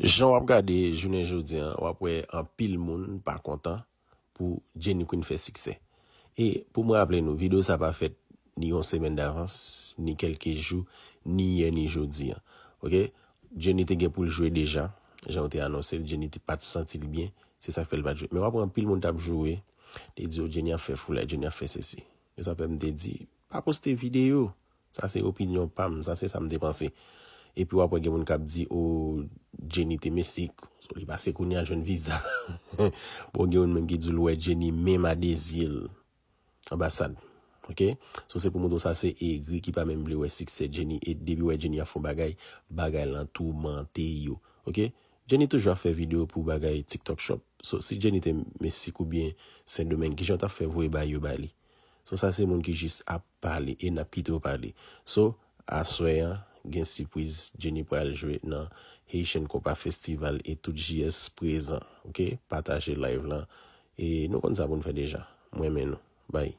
Jan wap gade, jounen joudi an, wap wey an pil moun pa kontan pou jen ni kon fè sikse. E pou mwen aple nou, video sa pa fèt ni yon semen d'avans, ni kelke jou, ni yon ni joudi an. Ok, jen ni te gen pou l'jouè deja, jen ou te anonsè, jen ni te pati sentil bien, se sa fè l'bat jouè. Men wap wey an pil moun tap jouè, te di yo jen ni an fè foulè, jen ni an fè sese. Men sa pe m de di, pa poste video, sa se opinyon pam, sa se sa m depanse. E pi wap wey gen moun kap di, oh... Jeni te mesik. So li pase konye anjwen viza. Po bon, gen yon menm ki dzoul wè Jeni menm adezil. An basan. Ok. So se pou moun do sa se e gri ki pa menm ble wè sikse Jeni. E debi wè Jeni a foun bagay. Bagay lan tou mante yo. Ok. Jeni toujwa fè video pou bagay TikTok shop. So si Jeni te mesik ou bien. Sen domen ki jantan fè vwe bayo bali. So sa se moun ki jis ap pale. E napite wopale. So aswayan. gen sipwiz Jenny Poyle jwe nan Haitian Copa Festival et tout GS Prezant. Ok? Patajé live lan. E nou kon zaboun fè deja. Mwen men nou. Bye.